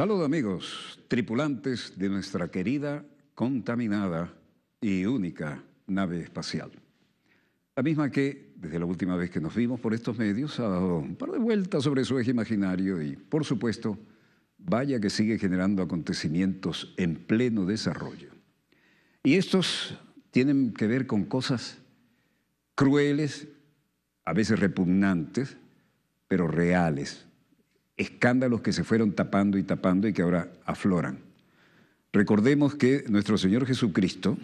Saludos amigos, tripulantes de nuestra querida, contaminada y única nave espacial. La misma que, desde la última vez que nos vimos por estos medios, ha dado un par de vueltas sobre su eje imaginario y, por supuesto, vaya que sigue generando acontecimientos en pleno desarrollo. Y estos tienen que ver con cosas crueles, a veces repugnantes, pero reales, escándalos que se fueron tapando y tapando y que ahora afloran. Recordemos que nuestro Señor Jesucristo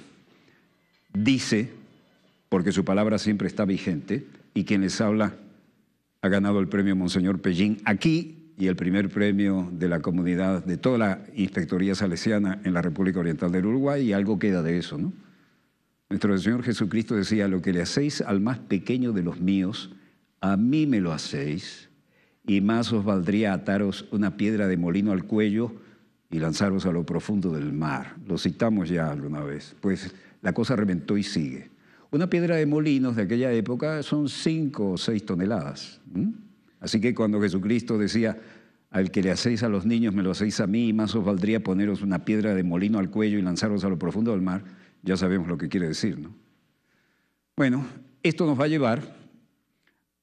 dice, porque su palabra siempre está vigente, y quien les habla ha ganado el premio Monseñor Pellín aquí y el primer premio de la comunidad, de toda la Inspectoría Salesiana en la República Oriental del Uruguay, y algo queda de eso, ¿no? Nuestro Señor Jesucristo decía, lo que le hacéis al más pequeño de los míos, a mí me lo hacéis y más os valdría ataros una piedra de molino al cuello y lanzaros a lo profundo del mar. Lo citamos ya alguna vez. Pues la cosa reventó y sigue. Una piedra de molinos de aquella época son cinco o seis toneladas. Así que cuando Jesucristo decía, al que le hacéis a los niños, me lo hacéis a mí, y más os valdría poneros una piedra de molino al cuello y lanzaros a lo profundo del mar, ya sabemos lo que quiere decir, ¿no? Bueno, esto nos va a llevar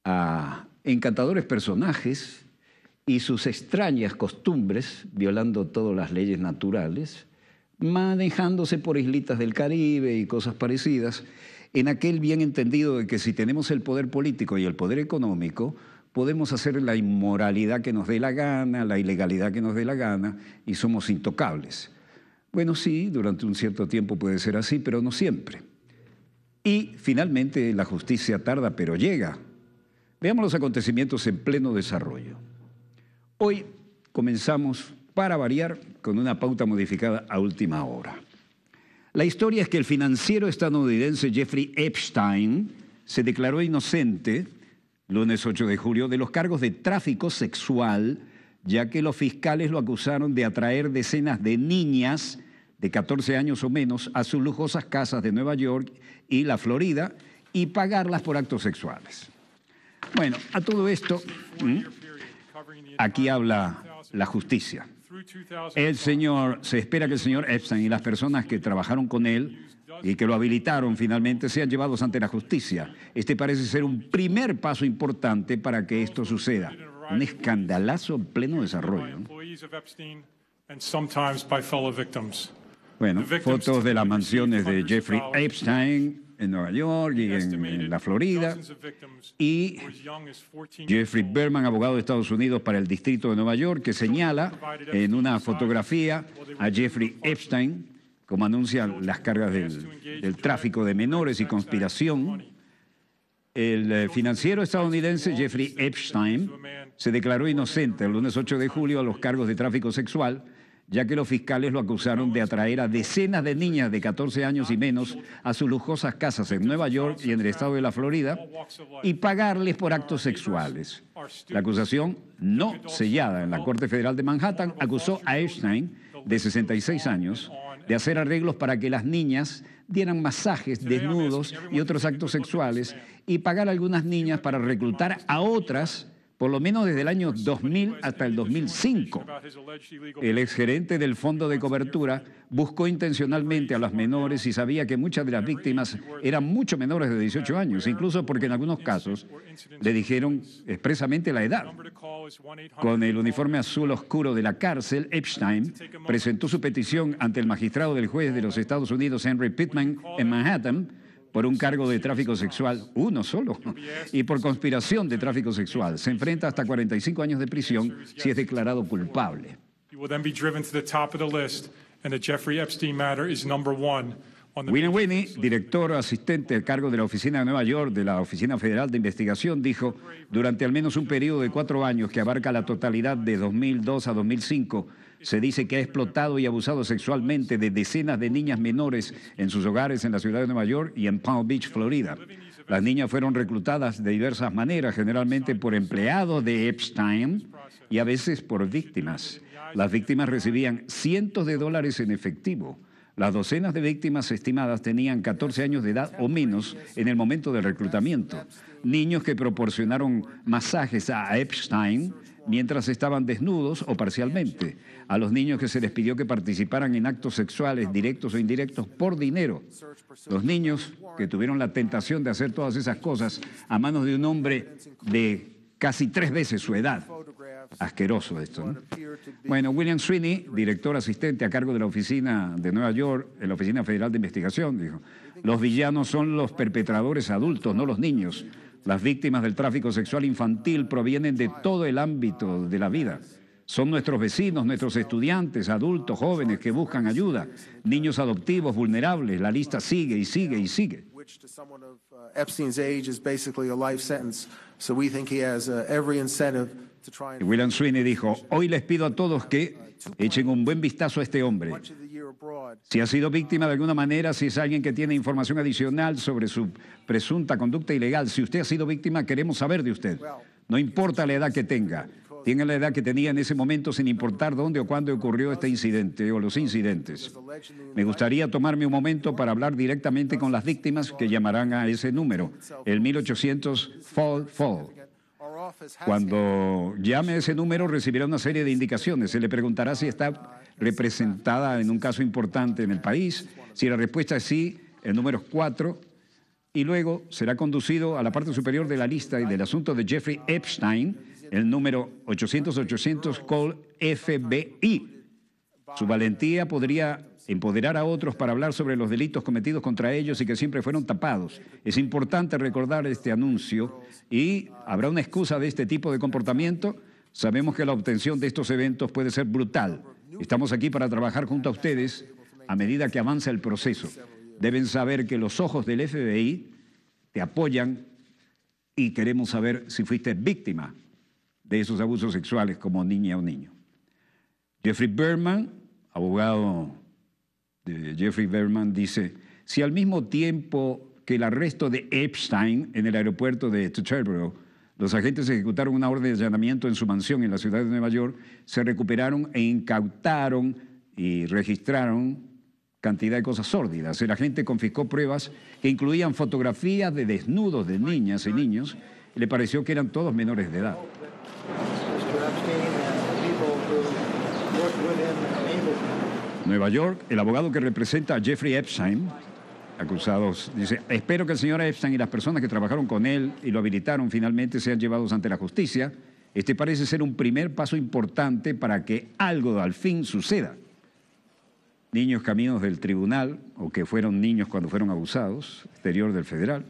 a encantadores personajes y sus extrañas costumbres, violando todas las leyes naturales, manejándose por islitas del Caribe y cosas parecidas, en aquel bien entendido de que si tenemos el poder político y el poder económico, podemos hacer la inmoralidad que nos dé la gana, la ilegalidad que nos dé la gana, y somos intocables. Bueno, sí, durante un cierto tiempo puede ser así, pero no siempre. Y finalmente la justicia tarda, pero llega Veamos los acontecimientos en pleno desarrollo. Hoy comenzamos, para variar, con una pauta modificada a última hora. La historia es que el financiero estadounidense Jeffrey Epstein se declaró inocente, lunes 8 de julio, de los cargos de tráfico sexual, ya que los fiscales lo acusaron de atraer decenas de niñas de 14 años o menos a sus lujosas casas de Nueva York y la Florida y pagarlas por actos sexuales. Bueno, a todo esto, aquí habla la justicia. El señor, se espera que el señor Epstein y las personas que trabajaron con él y que lo habilitaron finalmente sean llevados ante la justicia. Este parece ser un primer paso importante para que esto suceda. Un escandalazo en pleno desarrollo. Bueno, fotos de las mansiones de Jeffrey Epstein en Nueva York y en, la Florida. Y Jeffrey Berman, abogado de Estados Unidos para el Distrito de Nueva York, que señala en una fotografía a Jeffrey Epstein, como anuncian las cargas del tráfico de menores y conspiración. El eh, financiero estadounidense Jeffrey Epstein se declaró inocente el lunes 8 de julio a los cargos de tráfico sexual ya que los fiscales lo acusaron de atraer a decenas de niñas de 14 años y menos a sus lujosas casas en Nueva York y en el estado de la Florida y pagarles por actos sexuales. La acusación, no sellada en la Corte Federal de Manhattan, acusó a Epstein, de 66 años, de hacer arreglos para que las niñas dieran masajes, desnudos y otros actos sexuales y pagar a algunas niñas para reclutar a otras por lo menos desde el año 2000 hasta el 2005. El exgerente del fondo de cobertura buscó intencionalmente a las menores y sabía que muchas de las víctimas eran mucho menores de 18 años, incluso porque en algunos casos le dijeron expresamente la edad. Con el uniforme azul oscuro de la cárcel, Epstein presentó su petición ante el magistrado del juez de los Estados Unidos, Henry Pittman, en Manhattan, por un cargo de tráfico sexual, uno solo, y por conspiración de tráfico sexual. Se enfrenta hasta 45 años de prisión si es declarado culpable. William Winnie, director asistente al cargo de la Oficina de Nueva York de la Oficina Federal de Investigación, dijo, durante al menos un periodo de cuatro años que abarca la totalidad de 2002 a 2005, se dice que ha explotado y abusado sexualmente de decenas de niñas menores en sus hogares en la ciudad de Nueva York y en Palm Beach, Florida. Las niñas fueron reclutadas de diversas maneras, generalmente por empleados de Epstein y a veces por víctimas. Las víctimas recibían cientos de dólares en efectivo. Las docenas de víctimas estimadas tenían 14 años de edad o menos en el momento del reclutamiento. Niños que proporcionaron masajes a Epstein mientras estaban desnudos o parcialmente, a los niños que se les pidió que participaran en actos sexuales directos o indirectos por dinero, los niños que tuvieron la tentación de hacer todas esas cosas a manos de un hombre de casi tres veces su edad. Asqueroso esto. Bueno, William Sweeney, director asistente a cargo de la oficina de Nueva York, en la Oficina Federal de Investigación, dijo, los villanos son los perpetradores adultos, no los niños. Las víctimas del tráfico sexual infantil provienen de todo el ámbito de la vida. Son nuestros vecinos, nuestros estudiantes, adultos, jóvenes que buscan ayuda, niños adoptivos vulnerables. La lista sigue y sigue y sigue. William Sweeney dijo, hoy les pido a todos que echen un buen vistazo a este hombre. Si ha sido víctima de alguna manera, si es alguien que tiene información adicional sobre su presunta conducta ilegal, si usted ha sido víctima, queremos saber de usted. No importa la edad que tenga, tiene la edad que tenía en ese momento sin importar dónde o cuándo ocurrió este incidente o los incidentes. Me gustaría tomarme un momento para hablar directamente con las víctimas que llamarán a ese número, el 1800 Fall Fall. Cuando llame a ese número recibirá una serie de indicaciones. Se le preguntará si está representada en un caso importante en el país. Si la respuesta es sí, el número es 4. Y luego será conducido a la parte superior de la lista y del asunto de Jeffrey Epstein, el número 800-800 call FBI. Su valentía podría empoderar a otros para hablar sobre los delitos cometidos contra ellos y que siempre fueron tapados. Es importante recordar este anuncio y habrá una excusa de este tipo de comportamiento. Sabemos que la obtención de estos eventos puede ser brutal. Estamos aquí para trabajar junto a ustedes a medida que avanza el proceso. Deben saber que los ojos del FBI te apoyan y queremos saber si fuiste víctima de esos abusos sexuales como niña o niño. Jeffrey Berman, abogado Jeffrey Berman dice, si al mismo tiempo que el arresto de Epstein en el aeropuerto de Teterboro, los agentes ejecutaron una orden de allanamiento en su mansión en la ciudad de Nueva York, se recuperaron e incautaron y registraron cantidad de cosas sórdidas. El agente confiscó pruebas que incluían fotografías de desnudos de niñas y niños le pareció que eran todos menores de edad. Nueva York, el abogado que representa a Jeffrey Epstein, acusados, dice, espero que el señor Epstein y las personas que trabajaron con él y lo habilitaron finalmente sean llevados ante la justicia. Este parece ser un primer paso importante para que algo al fin suceda. Niños caminos del tribunal, o que fueron niños cuando fueron abusados, exterior del federal,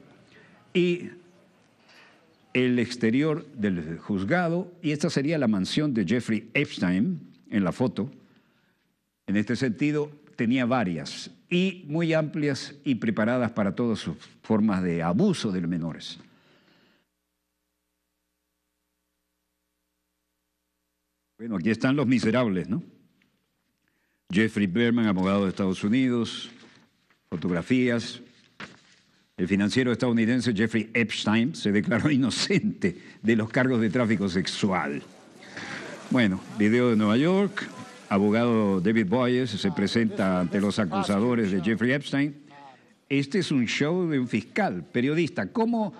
y el exterior del juzgado, y esta sería la mansión de Jeffrey Epstein en la foto en este sentido, tenía varias y muy amplias y preparadas para todas sus formas de abuso de menores. Bueno, aquí están los miserables, ¿no? Jeffrey Berman, abogado de Estados Unidos, fotografías. El financiero estadounidense Jeffrey Epstein se declaró inocente de los cargos de tráfico sexual. Bueno, video de Nueva York, abogado David Boyes se presenta ante los acusadores de Jeffrey Epstein. Este es un show de un fiscal, periodista. ¿Cómo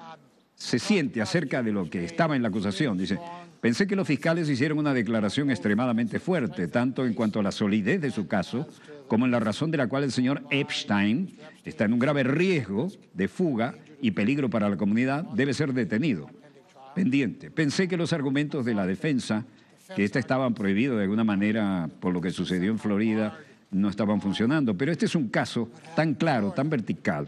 se siente acerca de lo que estaba en la acusación? Dice, pensé que los fiscales hicieron una declaración extremadamente fuerte, tanto en cuanto a la solidez de su caso, como en la razón de la cual el señor Epstein está en un grave riesgo de fuga y peligro para la comunidad, debe ser detenido. Pendiente. Pensé que los argumentos de la defensa que estaban prohibidos de alguna manera por lo que sucedió en Florida, no estaban funcionando. Pero este es un caso tan claro, tan vertical.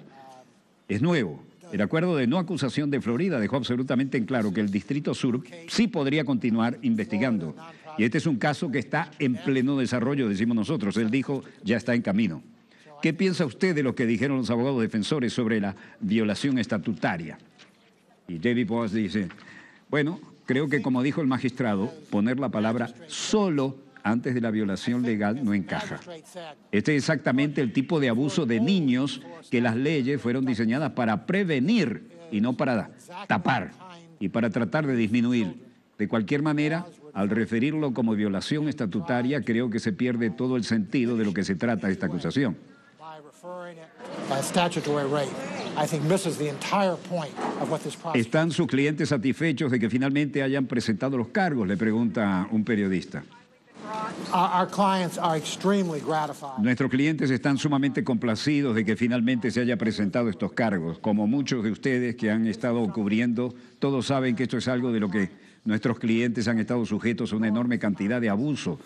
Es nuevo. El acuerdo de no acusación de Florida dejó absolutamente en claro que el Distrito Sur sí podría continuar investigando. Y este es un caso que está en pleno desarrollo, decimos nosotros. Él dijo, ya está en camino. ¿Qué piensa usted de lo que dijeron los abogados defensores sobre la violación estatutaria? Y David Boas dice, bueno, Creo que, como dijo el magistrado, poner la palabra solo antes de la violación legal no encaja. Este es exactamente el tipo de abuso de niños que las leyes fueron diseñadas para prevenir y no para tapar y para tratar de disminuir. De cualquier manera, al referirlo como violación estatutaria, creo que se pierde todo el sentido de lo que se trata esta acusación. ¿Están sus clientes satisfechos de que finalmente hayan presentado los cargos? Le pregunta un periodista. Nuestros clientes están sumamente complacidos de que finalmente se haya presentado estos cargos. Como muchos de ustedes que han estado cubriendo, todos saben que esto es algo de lo que nuestros clientes han estado sujetos a una enorme cantidad de abuso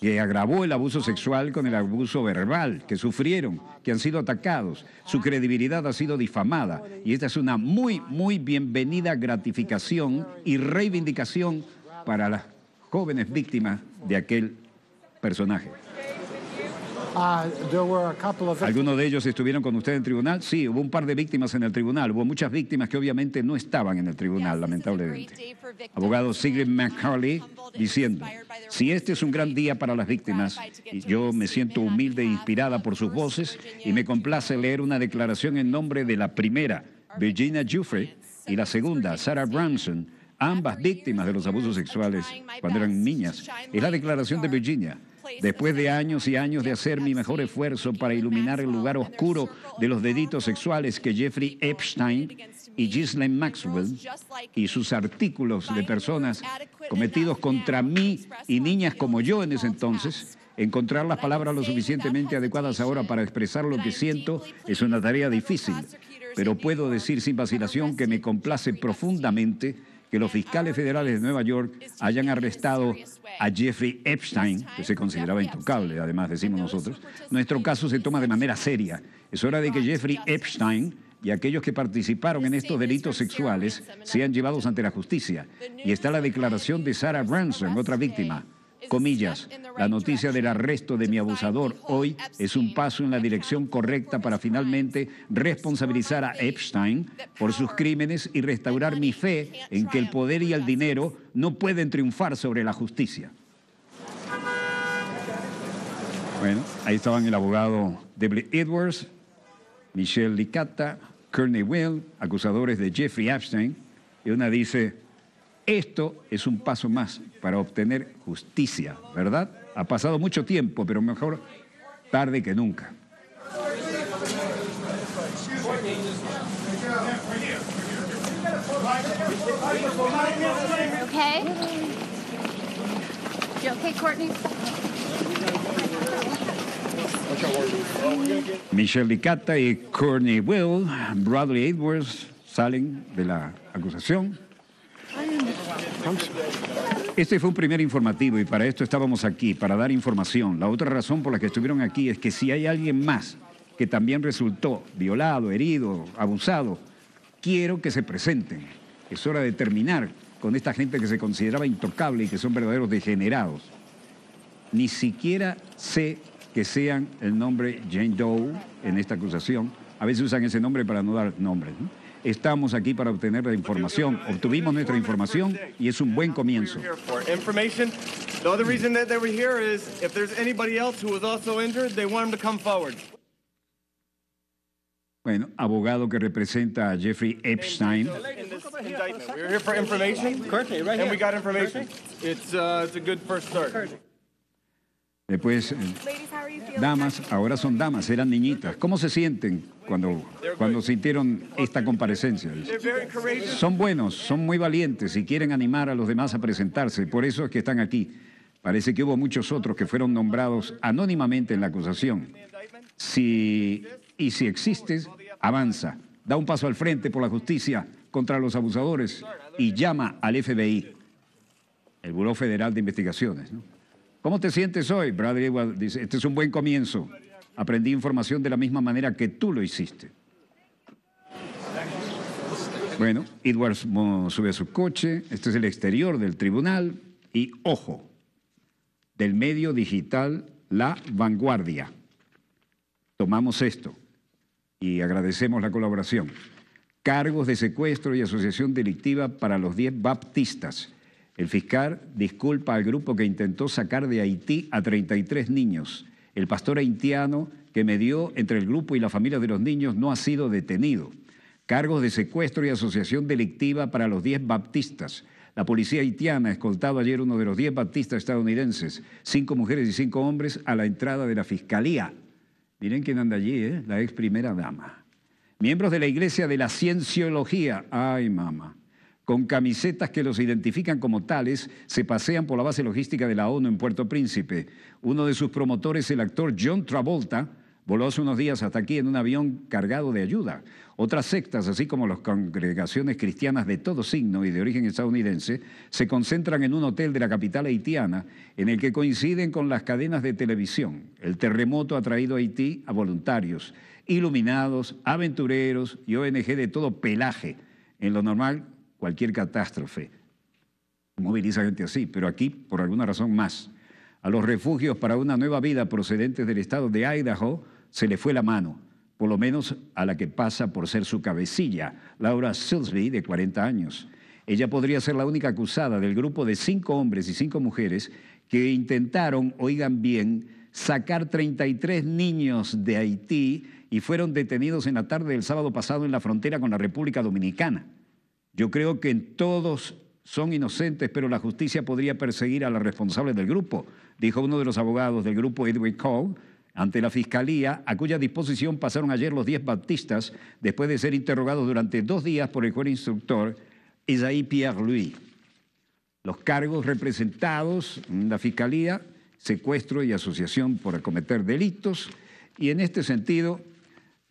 que agravó el abuso ah, sexual con el abuso verbal que sufrieron, que han sido atacados. Su ah. credibilidad ha sido difamada y esta es una muy, muy bienvenida gratificación y reivindicación para las jóvenes víctimas de aquel personaje. Ah, ¿Alguno de ellos estuvieron con usted en tribunal? Sí, hubo un par de víctimas en el tribunal. Hubo muchas víctimas que obviamente no estaban en el tribunal, lamentablemente. Abogado Sigrid McCarley diciendo, si este es un gran día para las víctimas, yo me siento humilde e inspirada por sus voces y me complace leer una declaración en nombre de la primera, Virginia Giuffre, y la segunda, Sarah Branson, ambas víctimas de los abusos sexuales cuando eran niñas. Es la declaración de Virginia. Después de años y años de hacer mi mejor esfuerzo para iluminar el lugar oscuro de los deditos sexuales que Jeffrey Epstein y Ghislaine Maxwell y sus artículos de personas cometidos contra mí y niñas como yo en ese entonces, encontrar las palabras lo suficientemente adecuadas ahora para expresar lo que siento es una tarea difícil, pero puedo decir sin vacilación que me complace profundamente que los fiscales federales de Nueva York hayan arrestado a Jeffrey Epstein, que se consideraba intocable, además decimos nosotros, nuestro caso se toma de manera seria. Es hora de que Jeffrey Epstein y aquellos que participaron en estos delitos sexuales sean llevados ante la justicia. Y está la declaración de Sarah Branson, otra víctima. Comillas, la noticia del arresto de mi abusador hoy es un paso en la dirección correcta para finalmente responsabilizar a Epstein por sus crímenes y restaurar mi fe en que el poder y el dinero no pueden triunfar sobre la justicia. Bueno, ahí estaban el abogado Debbie Edwards, Michelle Licata, Kearney Will, acusadores de Jeffrey Epstein, y una dice, esto es un paso más para obtener justicia, ¿verdad? Ha pasado mucho tiempo, pero mejor tarde que nunca. Michelle Licata y Courtney Will, Bradley Edwards salen de la acusación. Este fue un primer informativo y para esto estábamos aquí, para dar información. La otra razón por la que estuvieron aquí es que si hay alguien más que también resultó violado, herido, abusado, quiero que se presenten. Es hora de terminar con esta gente que se consideraba intocable y que son verdaderos degenerados. Ni siquiera sé que sean el nombre Jane Doe en esta acusación. A veces usan ese nombre para no dar nombres. ¿no? Estamos aquí para obtener la información. Obtuvimos nuestra información y es un buen comienzo. Bueno, abogado que representa a Jeffrey Epstein. Después, eh, pues, eh, damas, ahora son damas, eran niñitas. ¿Cómo se sienten cuando, cuando sintieron esta comparecencia? Son buenos, son muy valientes y quieren animar a los demás a presentarse. Por eso es que están aquí. Parece que hubo muchos otros que fueron nombrados anónimamente en la acusación. Si, y si existes, avanza. Da un paso al frente por la justicia contra los abusadores y llama al FBI, el Buró Federal de Investigaciones. ¿Cómo te sientes hoy? Brother Edward dice, este es un buen comienzo. Aprendí información de la misma manera que tú lo hiciste. Bueno, Edward sube a su coche, este es el exterior del tribunal y, ojo, del medio digital La Vanguardia. Tomamos esto y agradecemos la colaboración. Cargos de secuestro y asociación delictiva para los 10 baptistas. El fiscal disculpa al grupo que intentó sacar de Haití a 33 niños. El pastor haitiano que medió entre el grupo y la familia de los niños no ha sido detenido. Cargos de secuestro y asociación delictiva para los 10 baptistas. La policía haitiana escoltaba ayer uno de los 10 baptistas estadounidenses, cinco mujeres y cinco hombres, a la entrada de la fiscalía. Miren quién anda allí, ¿eh? la ex primera dama. Miembros de la Iglesia de la Cienciología. Ay, mamá con camisetas que los identifican como tales, se pasean por la base logística de la ONU en Puerto Príncipe. Uno de sus promotores, el actor John Travolta, voló hace unos días hasta aquí en un avión cargado de ayuda. Otras sectas, así como las congregaciones cristianas de todo signo y de origen estadounidense, se concentran en un hotel de la capital haitiana en el que coinciden con las cadenas de televisión. El terremoto ha traído a Haití a voluntarios, iluminados, aventureros y ONG de todo pelaje. En lo normal cualquier catástrofe. Moviliza gente así, pero aquí por alguna razón más. A los refugios para una nueva vida procedentes del estado de Idaho se le fue la mano, por lo menos a la que pasa por ser su cabecilla, Laura Silsby, de 40 años. Ella podría ser la única acusada del grupo de cinco hombres y cinco mujeres que intentaron, oigan bien, sacar 33 niños de Haití y fueron detenidos en la tarde del sábado pasado en la frontera con la República Dominicana. Yo creo que todos son inocentes, pero la justicia podría perseguir a los responsables del grupo, dijo uno de los abogados del grupo Edwin Cole ante la Fiscalía, a cuya disposición pasaron ayer los 10 baptistas después de ser interrogados durante dos días por el juez instructor Isaí Pierre-Louis. Los cargos representados en la Fiscalía, secuestro y asociación por cometer delitos, y en este sentido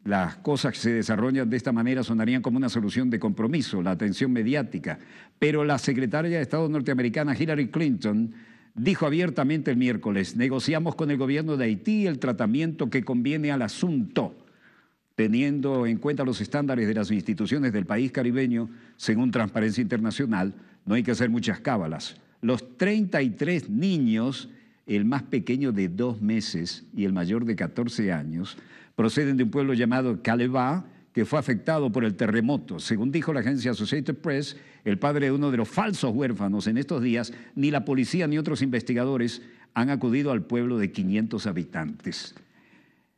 las cosas que se desarrollan de esta manera sonarían como una solución de compromiso, la atención mediática. Pero la secretaria de Estado norteamericana Hillary Clinton dijo abiertamente el miércoles, negociamos con el gobierno de Haití el tratamiento que conviene al asunto, teniendo en cuenta los estándares de las instituciones del país caribeño, según Transparencia Internacional, no hay que hacer muchas cábalas. Los 33 niños, el más pequeño de dos meses y el mayor de 14 años, proceden de un pueblo llamado Calebá, que fue afectado por el terremoto. Según dijo la agencia Associated Press, el padre de uno de los falsos huérfanos en estos días, ni la policía ni otros investigadores han acudido al pueblo de 500 habitantes.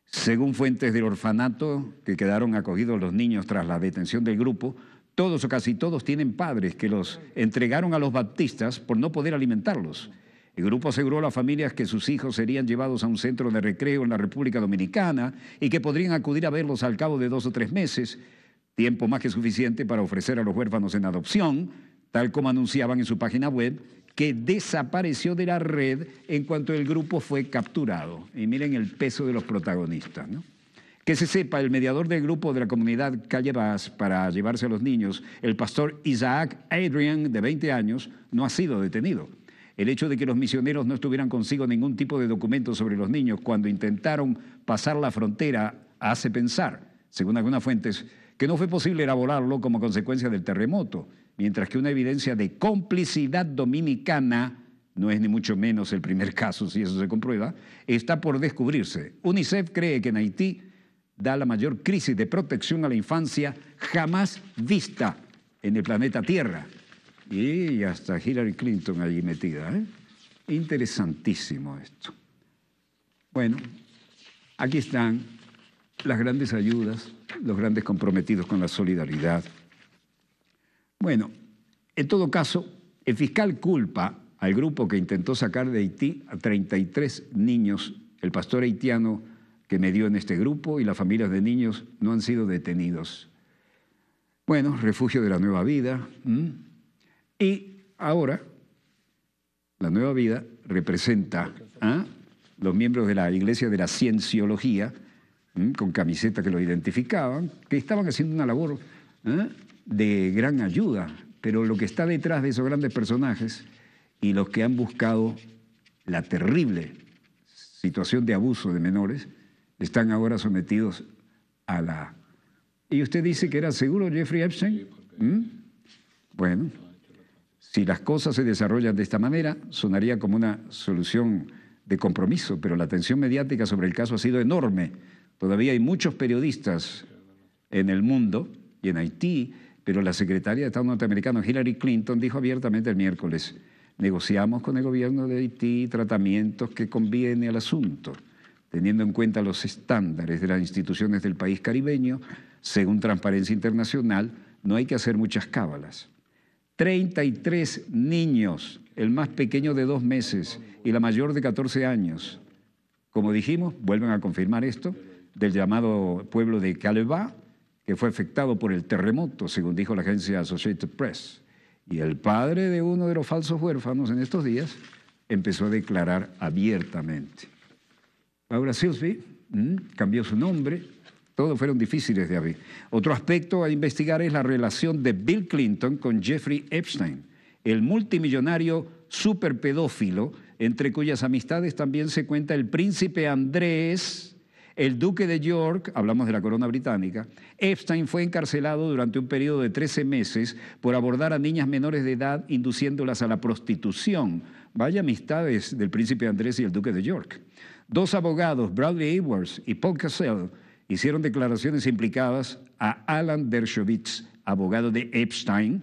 Según fuentes del orfanato que quedaron acogidos los niños tras la detención del grupo, todos o casi todos tienen padres que los entregaron a los baptistas por no poder alimentarlos. El grupo aseguró a las familias que sus hijos serían llevados a un centro de recreo en la República Dominicana y que podrían acudir a verlos al cabo de dos o tres meses, tiempo más que suficiente para ofrecer a los huérfanos en adopción, tal como anunciaban en su página web, que desapareció de la red en cuanto el grupo fue capturado. Y miren el peso de los protagonistas. Que se sepa, el mediador del grupo de la comunidad Calle Vaz para llevarse a los niños, el pastor Isaac Adrian, de 20 años, no ha sido detenido. El hecho de que los misioneros no estuvieran consigo ningún tipo de documento sobre los niños cuando intentaron pasar la frontera hace pensar, según algunas fuentes, que no fue posible elaborarlo como consecuencia del terremoto, mientras que una evidencia de complicidad dominicana no es ni mucho menos el primer caso, si eso se comprueba, está por descubrirse. UNICEF cree que en Haití da la mayor crisis de protección a la infancia jamás vista en el planeta Tierra. Y hasta Hillary Clinton allí metida. ¿eh? Interesantísimo esto. Bueno, aquí están las grandes ayudas, los grandes comprometidos con la solidaridad. Bueno, en todo caso, el fiscal culpa al grupo que intentó sacar de Haití a 33 niños. El pastor haitiano que me dio en este grupo y las familias de niños no han sido detenidos. Bueno, refugio de la nueva vida. Y ahora, la nueva vida representa a los miembros de la Iglesia de la Cienciología, con camisetas que lo identificaban, que estaban haciendo una labor de gran ayuda, pero lo que está detrás de esos grandes personajes y los que han buscado la terrible situación de abuso de menores, están ahora sometidos a la... Y usted dice que era seguro Jeffrey Epstein. Bueno, si las cosas se desarrollan de esta manera, sonaría como una solución de compromiso, pero la atención mediática sobre el caso ha sido enorme. Todavía hay muchos periodistas en el mundo y en Haití, pero la secretaria de Estado norteamericano Hillary Clinton dijo abiertamente el miércoles, negociamos con el gobierno de Haití tratamientos que conviene al asunto, teniendo en cuenta los estándares de las instituciones del país caribeño, según Transparencia Internacional, no hay que hacer muchas cábalas. 33 niños, el más pequeño de dos meses y la mayor de 14 años. Como dijimos, vuelven a confirmar esto, del llamado pueblo de Calebá, que fue afectado por el terremoto, según dijo la agencia Associated Press. Y el padre de uno de los falsos huérfanos en estos días empezó a declarar abiertamente. Paula Silsby cambió su nombre todos fueron difíciles de abrir. Otro aspecto a investigar es la relación de Bill Clinton con Jeffrey Epstein, el multimillonario superpedófilo, entre cuyas amistades también se cuenta el príncipe Andrés, el duque de York, hablamos de la corona británica, Epstein fue encarcelado durante un periodo de 13 meses por abordar a niñas menores de edad induciéndolas a la prostitución. Vaya amistades del príncipe Andrés y el duque de York. Dos abogados, Bradley Edwards y Paul Cassell, hicieron declaraciones implicadas a Alan Dershowitz, abogado de Epstein,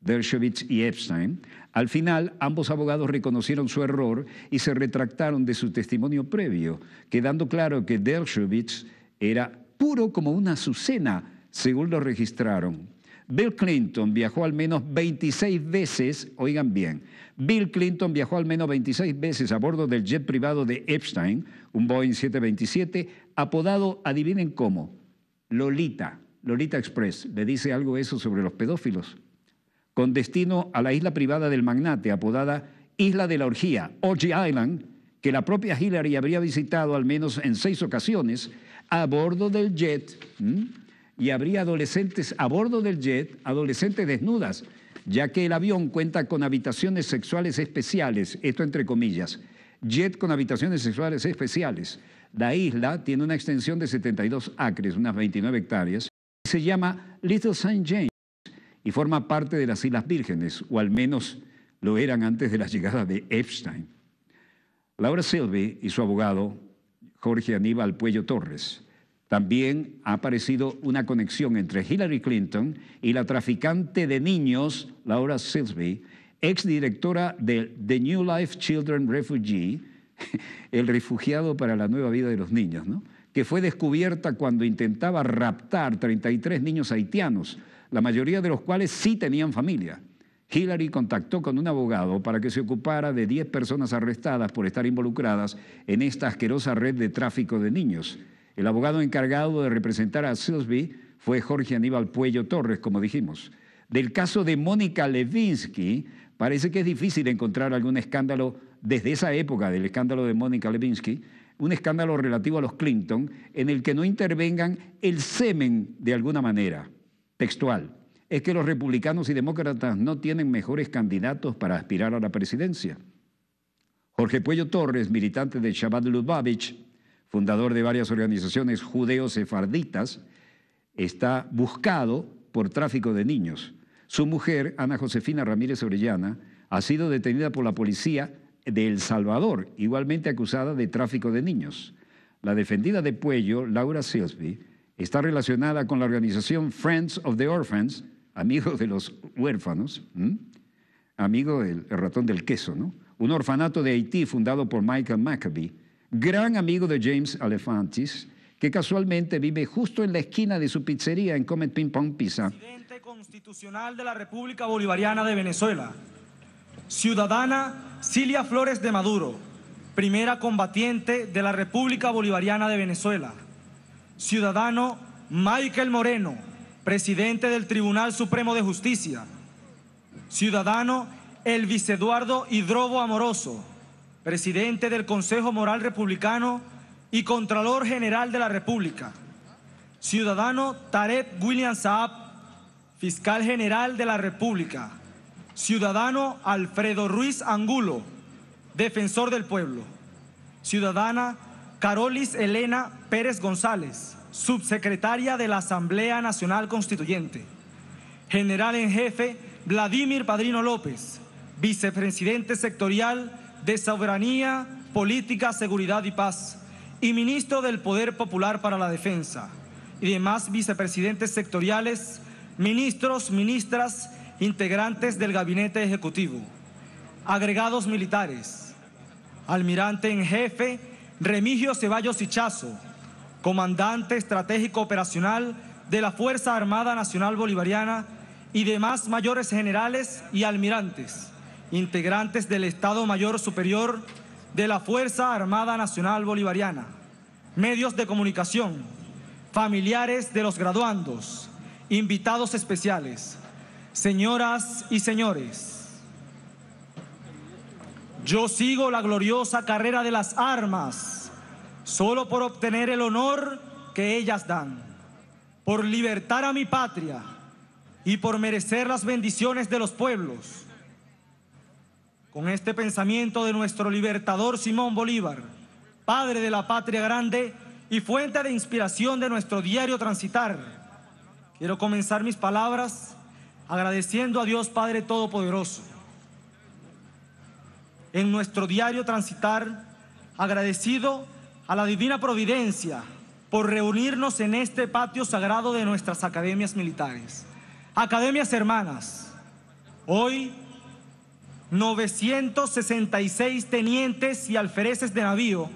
Dershowitz y Epstein. Al final, ambos abogados reconocieron su error y se retractaron de su testimonio previo, quedando claro que Dershowitz era puro como una azucena, según lo registraron. Bill Clinton viajó al menos 26 veces, oigan bien, Bill Clinton viajó al menos 26 veces a bordo del jet privado de Epstein, un Boeing 727, apodado, adivinen cómo, Lolita, Lolita Express. ¿Le dice algo eso sobre los pedófilos? Con destino a la isla privada del magnate, apodada Isla de la Orgía, Orgy Island, que la propia Hillary habría visitado al menos en seis ocasiones a bordo del jet. Y habría adolescentes a bordo del jet, adolescentes desnudas, ya que el avión cuenta con habitaciones sexuales especiales, esto entre comillas, jet con habitaciones sexuales especiales la isla tiene una extensión de 72 acres, unas 29 hectáreas. Y se llama Little St. James y forma parte de las Islas Vírgenes, o al menos lo eran antes de la llegada de Epstein. Laura Silvey y su abogado, Jorge Aníbal Puello Torres. También ha aparecido una conexión entre Hillary Clinton y la traficante de niños, Laura Silsby, exdirectora de The New Life Children Refugee, el refugiado para la nueva vida de los niños, que fue descubierta cuando intentaba raptar 33 niños haitianos, la mayoría de los cuales sí tenían familia. Hillary contactó con un abogado para que se ocupara de 10 personas arrestadas por estar involucradas en esta asquerosa red de tráfico de niños. El abogado encargado de representar a Silsby fue Jorge Aníbal Puello Torres, como dijimos. Del caso de Mónica Levinsky, parece que es difícil encontrar algún escándalo desde esa época del escándalo de Mónica Levinsky, un escándalo relativo a los Clinton, en el que no intervengan el semen de alguna manera, textual. Es que los republicanos y demócratas no tienen mejores candidatos para aspirar a la presidencia. Jorge Puello Torres, militante de Shabbat Lubavitch, fundador de varias organizaciones judeo-sefarditas, está buscado por tráfico de niños. Su mujer, Ana Josefina Ramírez Orellana, ha sido detenida por la policía de El Salvador, igualmente acusada de tráfico de niños. La defendida de Puello, Laura Silsby, está relacionada con la organización Friends of the Orphans, amigos de los huérfanos, amigo del ratón del queso, ¿no? Un orfanato de Haití fundado por Michael Maccabee, gran amigo de James Alefantis, que casualmente vive justo en la esquina de su pizzería en Comet Ping Pong Pizza. constitucional de la República Bolivariana de Venezuela. Ciudadana Cilia Flores de Maduro, primera combatiente de la República Bolivariana de Venezuela. Ciudadano Michael Moreno, presidente del Tribunal Supremo de Justicia. Ciudadano Elvis Eduardo Hidrobo Amoroso, presidente del Consejo Moral Republicano y Contralor General de la República. Ciudadano Tarek William Saab, fiscal general de la República. Ciudadano Alfredo Ruiz Angulo, defensor del pueblo. Ciudadana Carolis Elena Pérez González, subsecretaria de la Asamblea Nacional Constituyente. General en jefe Vladimir Padrino López, vicepresidente sectorial de Soberanía, Política, Seguridad y Paz y ministro del Poder Popular para la Defensa y demás vicepresidentes sectoriales, ministros, ministras integrantes del gabinete ejecutivo, agregados militares, almirante en jefe Remigio Ceballos Hichazo, comandante estratégico operacional de la Fuerza Armada Nacional Bolivariana y demás mayores generales y almirantes, integrantes del Estado Mayor Superior de la Fuerza Armada Nacional Bolivariana, medios de comunicación, familiares de los graduandos, invitados especiales. Señoras y señores, yo sigo la gloriosa carrera de las armas solo por obtener el honor que ellas dan, por libertar a mi patria y por merecer las bendiciones de los pueblos. Con este pensamiento de nuestro libertador Simón Bolívar, padre de la patria grande y fuente de inspiración de nuestro diario transitar, quiero comenzar mis palabras agradeciendo a Dios Padre Todopoderoso. En nuestro diario transitar, agradecido a la divina providencia por reunirnos en este patio sagrado de nuestras academias militares. Academias hermanas, hoy 966 tenientes y alfereces de navío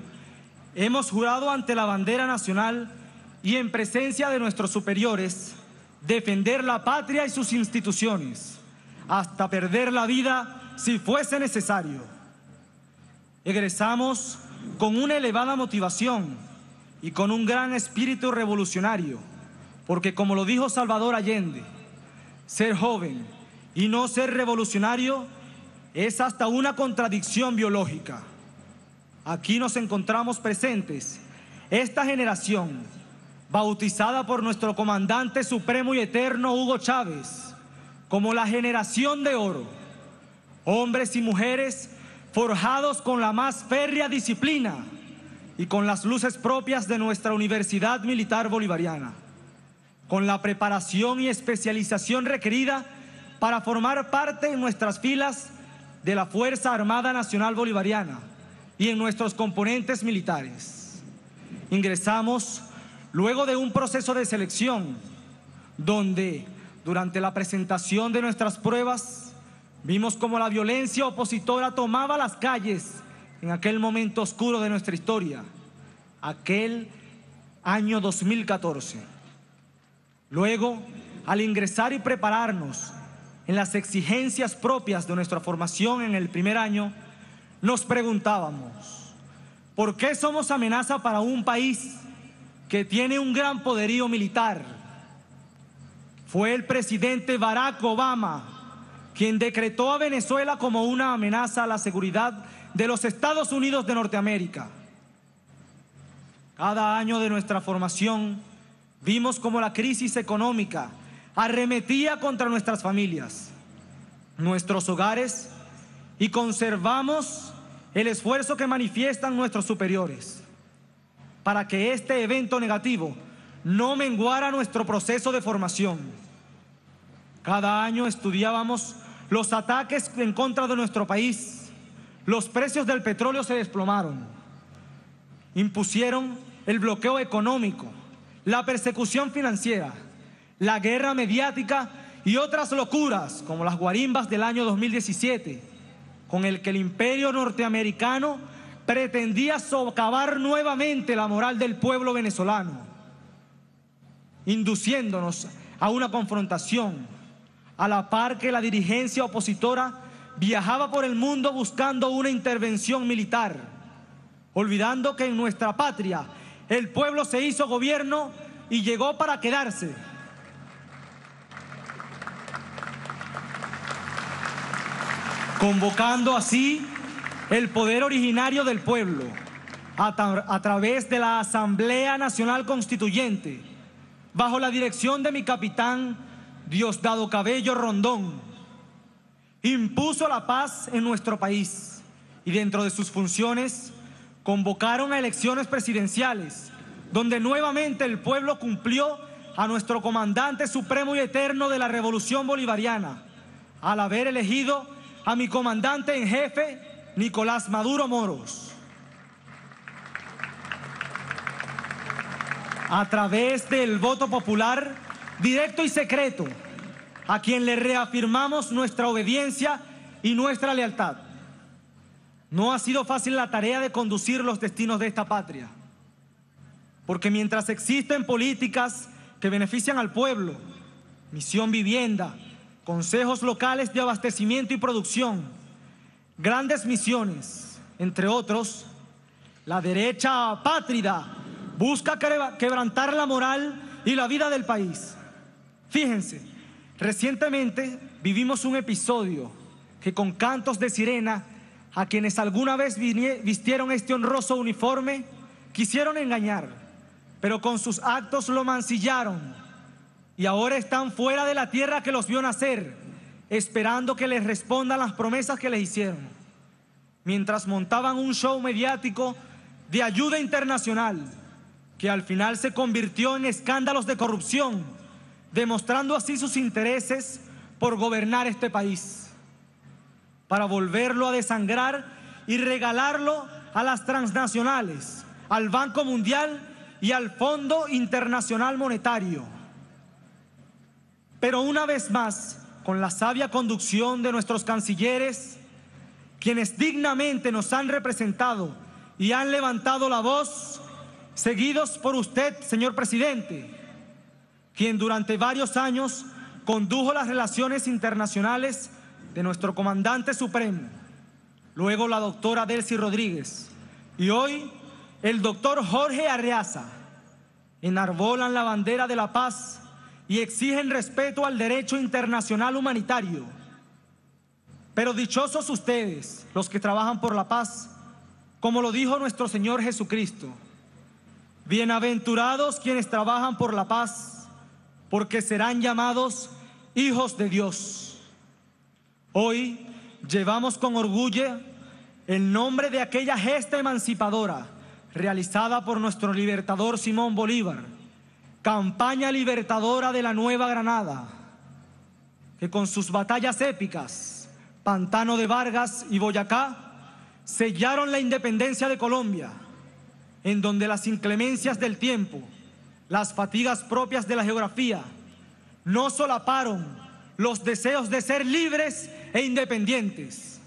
hemos jurado ante la bandera nacional y en presencia de nuestros superiores defender la patria y sus instituciones, hasta perder la vida si fuese necesario. Egresamos con una elevada motivación y con un gran espíritu revolucionario, porque como lo dijo Salvador Allende, ser joven y no ser revolucionario es hasta una contradicción biológica. Aquí nos encontramos presentes, esta generación bautizada por nuestro comandante supremo y eterno Hugo Chávez como la generación de oro, hombres y mujeres forjados con la más férrea disciplina y con las luces propias de nuestra Universidad Militar Bolivariana, con la preparación y especialización requerida para formar parte en nuestras filas de la Fuerza Armada Nacional Bolivariana y en nuestros componentes militares. Ingresamos Luego de un proceso de selección, donde durante la presentación de nuestras pruebas vimos como la violencia opositora tomaba las calles en aquel momento oscuro de nuestra historia, aquel año 2014. Luego, al ingresar y prepararnos en las exigencias propias de nuestra formación en el primer año, nos preguntábamos, ¿por qué somos amenaza para un país que tiene un gran poderío militar. Fue el presidente Barack Obama quien decretó a Venezuela como una amenaza a la seguridad de los Estados Unidos de Norteamérica. Cada año de nuestra formación vimos como la crisis económica arremetía contra nuestras familias, nuestros hogares y conservamos el esfuerzo que manifiestan nuestros superiores para que este evento negativo no menguara nuestro proceso de formación. Cada año estudiábamos los ataques en contra de nuestro país. Los precios del petróleo se desplomaron. Impusieron el bloqueo económico, la persecución financiera, la guerra mediática y otras locuras como las guarimbas del año 2017, con el que el imperio norteamericano pretendía socavar nuevamente la moral del pueblo venezolano, induciéndonos a una confrontación, a la par que la dirigencia opositora viajaba por el mundo buscando una intervención militar, olvidando que en nuestra patria el pueblo se hizo gobierno y llegó para quedarse. Convocando así el poder originario del pueblo a, través de la Asamblea Nacional Constituyente, bajo la dirección de mi capitán Diosdado Cabello Rondón, impuso la paz en nuestro país y dentro de sus funciones convocaron a elecciones presidenciales, donde nuevamente el pueblo cumplió a nuestro comandante supremo y eterno de la Revolución Bolivariana, al haber elegido a mi comandante en jefe, Nicolás Maduro Moros. A través del voto popular directo y secreto, a quien le reafirmamos nuestra obediencia y nuestra lealtad. No ha sido fácil la tarea de conducir los destinos de esta patria, porque mientras existen políticas que benefician al pueblo, misión vivienda, consejos locales de abastecimiento y producción, grandes misiones, entre otros, la derecha pátrida busca quebrantar la moral y la vida del país. Fíjense, recientemente vivimos un episodio que con cantos de sirena a quienes alguna vez vistieron este honroso uniforme quisieron engañar, pero con sus actos lo mancillaron y ahora están fuera de la tierra que los vio nacer esperando que les respondan las promesas que les hicieron, mientras montaban un show mediático de ayuda internacional que al final se convirtió en escándalos de corrupción, demostrando así sus intereses por gobernar este país, para volverlo a desangrar y regalarlo a las transnacionales, al Banco Mundial y al Fondo Internacional Monetario. Pero una vez más, con la sabia conducción de nuestros cancilleres, quienes dignamente nos han representado y han levantado la voz, seguidos por usted, señor presidente, quien durante varios años condujo las relaciones internacionales de nuestro comandante supremo, luego la doctora Delcy Rodríguez y hoy el doctor Jorge Arreaza enarbolan la bandera de la paz y exigen respeto al derecho internacional humanitario. Pero dichosos ustedes, los que trabajan por la paz, como lo dijo nuestro Señor Jesucristo. Bienaventurados quienes trabajan por la paz, porque serán llamados hijos de Dios. Hoy llevamos con orgullo el nombre de aquella gesta emancipadora realizada por nuestro libertador Simón Bolívar campaña libertadora de la Nueva Granada, que con sus batallas épicas, Pantano de Vargas y Boyacá, sellaron la independencia de Colombia, en donde las inclemencias del tiempo, las fatigas propias de la geografía, no solaparon los deseos de ser libres e independientes,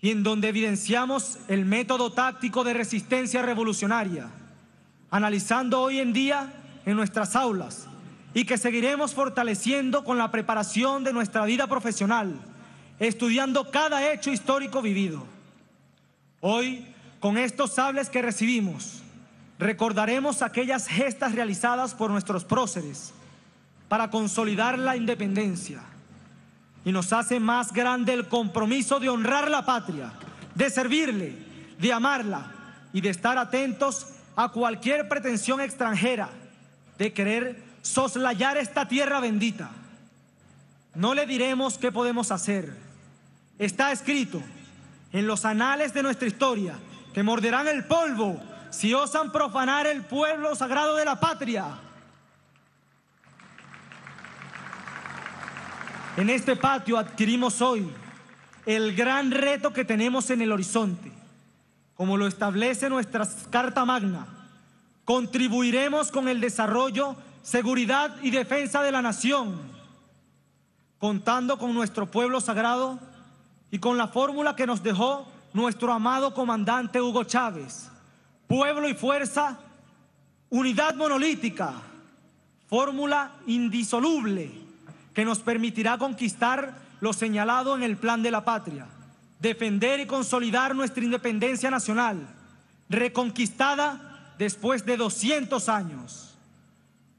y en donde evidenciamos el método táctico de resistencia revolucionaria analizando hoy en día en nuestras aulas y que seguiremos fortaleciendo con la preparación de nuestra vida profesional, estudiando cada hecho histórico vivido. Hoy, con estos sables que recibimos, recordaremos aquellas gestas realizadas por nuestros próceres para consolidar la independencia y nos hace más grande el compromiso de honrar la patria, de servirle, de amarla y de estar atentos a cualquier pretensión extranjera de querer soslayar esta tierra bendita. No le diremos qué podemos hacer. Está escrito en los anales de nuestra historia que morderán el polvo si osan profanar el pueblo sagrado de la patria. En este patio adquirimos hoy el gran reto que tenemos en el horizonte como lo establece nuestra Carta Magna, contribuiremos con el desarrollo, seguridad y defensa de la nación, contando con nuestro pueblo sagrado y con la fórmula que nos dejó nuestro amado comandante Hugo Chávez. Pueblo y fuerza, unidad monolítica, fórmula indisoluble que nos permitirá conquistar lo señalado en el plan de la patria defender y consolidar nuestra independencia nacional, reconquistada después de 200 años,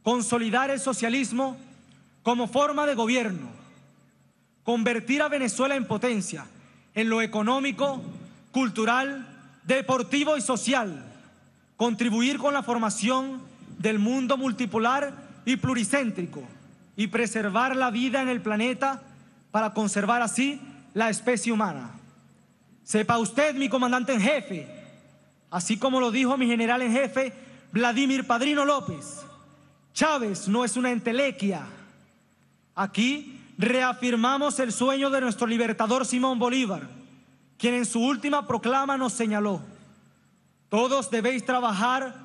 consolidar el socialismo como forma de gobierno, convertir a Venezuela en potencia en lo económico, cultural, deportivo y social, contribuir con la formación del mundo multipolar y pluricéntrico y preservar la vida en el planeta para conservar así la especie humana. Sepa usted, mi comandante en jefe, así como lo dijo mi general en jefe, Vladimir Padrino López, Chávez no es una entelequia. Aquí reafirmamos el sueño de nuestro libertador Simón Bolívar, quien en su última proclama nos señaló, todos debéis trabajar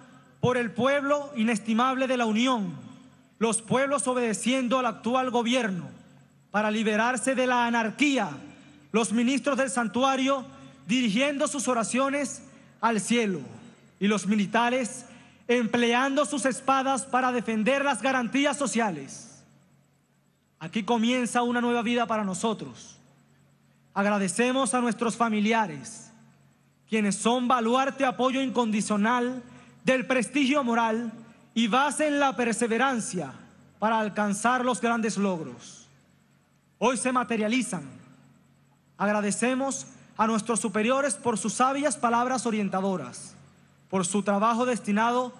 por el pueblo inestimable de la Unión, los pueblos obedeciendo al actual gobierno, para liberarse de la anarquía los ministros del santuario dirigiendo sus oraciones al cielo y los militares empleando sus espadas para defender las garantías sociales. Aquí comienza una nueva vida para nosotros. Agradecemos a nuestros familiares, quienes son baluarte apoyo incondicional del prestigio moral y base en la perseverancia para alcanzar los grandes logros. Hoy se materializan Agradecemos a nuestros superiores por sus sabias palabras orientadoras, por su trabajo destinado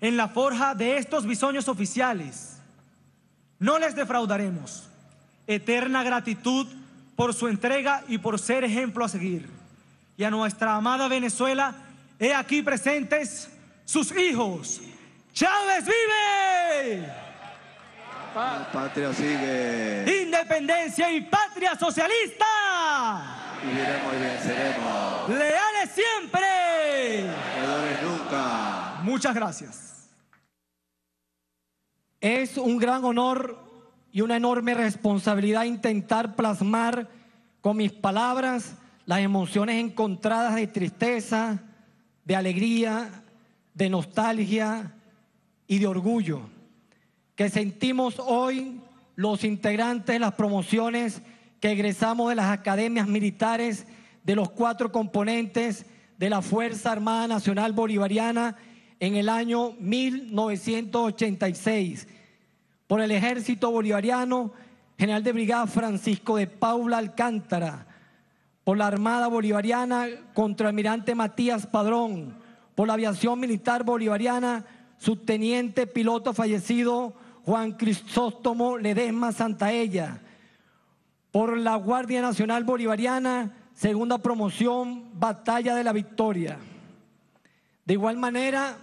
en la forja de estos bisoños oficiales. No les defraudaremos. Eterna gratitud por su entrega y por ser ejemplo a seguir. Y a nuestra amada Venezuela, he aquí presentes sus hijos. ¡Chávez vive! patria sigue. Independencia y patria socialista. y Leales siempre. nunca. Muchas gracias. Es un gran honor y una enorme responsabilidad intentar plasmar con mis palabras las emociones encontradas de tristeza, de alegría, de nostalgia y de orgullo que sentimos hoy los integrantes de las promociones que egresamos de las academias militares de los cuatro componentes de la Fuerza Armada Nacional Bolivariana en el año 1986 por el Ejército Bolivariano, General de Brigada Francisco de Paula Alcántara, por la Armada Bolivariana, contralmirante Matías Padrón, por la Aviación Militar Bolivariana, Subteniente Piloto Fallecido Juan Cristóstomo Ledesma Santaella. Por la Guardia Nacional Bolivariana, segunda promoción, Batalla de la Victoria. De igual manera,